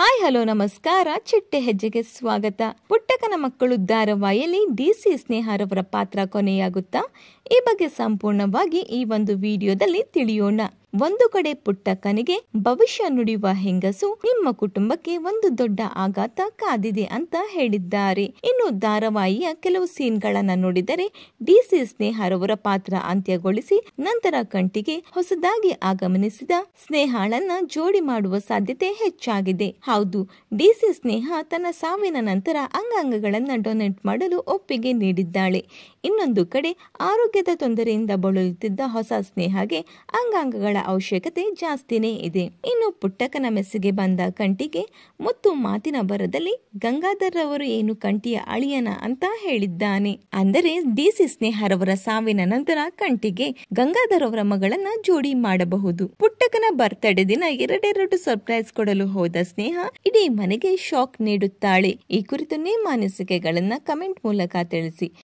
hi hello ನಮಸ್ಕಾರ ಚಿಟ್ಟೆ ಹೆಜ್ಜೆಗೆ ಸ್ವಾಗತ ಪುಟ್ಟಕನ ಮಕ್ಕಳು ಧಾರಾವಾಹಿಯಲ್ಲಿ ಡಿ ಸಿ ಸ್ನೇಹಾರವರ ಪಾತ್ರ ಕೊನೆಯಾಗುತ್ತಾ ಈ ಬಗ್ಗೆ ಸಂಪೂರ್ಣವಾಗಿ ಈ ಒಂದು ವಿಡಿಯೋದಲ್ಲಿ ತಿಳಿಯೋಣ ಒಂದು ಕಡೆ ಪುಟ್ಟ ಭವಿಷ್ಯ ನುಡಿಯುವ ಹೆಂಗಸು ನಿಮ್ಮ ಕುಟುಂಬಕ್ಕೆ ಒಂದು ದೊಡ್ಡ ಆಘಾತ ಕಾದಿದೆ ಅಂತ ಹೇಳಿದ್ದಾರೆ ಇನ್ನು ಧಾರಾವಾಹಿಯ ಕೆಲವು ಸೀನ್ಗಳನ್ನ ನೋಡಿದರೆ ಡಿಸಿ ಸ್ನೇಹರವರ ಪಾತ್ರ ಅಂತ್ಯಗೊಳಿಸಿ ನಂತರ ಕಂಟಿಗೆ ಹೊಸದಾಗಿ ಆಗಮನಿಸಿದ ಸ್ನೇಹಾಳನ್ನ ಜೋಡಿ ಮಾಡುವ ಸಾಧ್ಯತೆ ಹೆಚ್ಚಾಗಿದೆ ಹೌದು ಡಿಸಿ ಸ್ನೇಹ ತನ್ನ ಸಾವಿನ ನಂತರ ಅಂಗಾಂಗಗಳನ್ನ ಡೊನೇಟ್ ಮಾಡಲು ಒಪ್ಪಿಗೆ ನೀಡಿದ್ದಾಳೆ ಇನ್ನೊಂದು ಕಡೆ ಆರೋಗ್ಯದ ತೊಂದರೆಯಿಂದ ಬಳಲುತ್ತಿದ್ದ ಹೊಸ ಸ್ನೇಹಗೆ ಅಂಗಾಂಗಗಳ ಅವಶ್ಯಕತೆ ಜಾಸ್ತಿನೇ ಇದೆ ಇನ್ನು ಪುಟ್ಟಕನ ಮೆಸ್ಸಿಗೆ ಬಂದ ಕಂಟಿಗೆ ಮುತ್ತು ಮಾತಿನ ಬರದಲ್ಲಿ ಗಂಗಾಧರ್ ರವರು ಏನು ಕಂಟಿಯ ಅಳಿಯನ ಅಂತ ಹೇಳಿದ್ದಾನೆ ಅಂದರೆ ಡಿಸಿ ಸ್ನೇಹರವರ ಸಾವಿನ ನಂತರ ಕಂಟಿಗೆ ಗಂಗಾಧರ್ ಅವರ ಮಗಳನ್ನ ಜೋಡಿ ಮಾಡಬಹುದು ಪುಟ್ಟಕನ ಬರ್ತ್ಡೇ ದಿನ ಎರಡೆರಡು ಸರ್ಪ್ರೈಸ್ ಕೊಡಲು ಹೋದ ಸ್ನೇಹ ಇಡೀ ಮನೆಗೆ ಶಾಕ್ ನೀಡುತ್ತಾಳೆ ಈ ಕುರಿತು ನಿಮ್ಮ ಅನಿಸಿಕೆಗಳನ್ನ ಕಮೆಂಟ್ ಮೂಲಕ ತಿಳಿಸಿ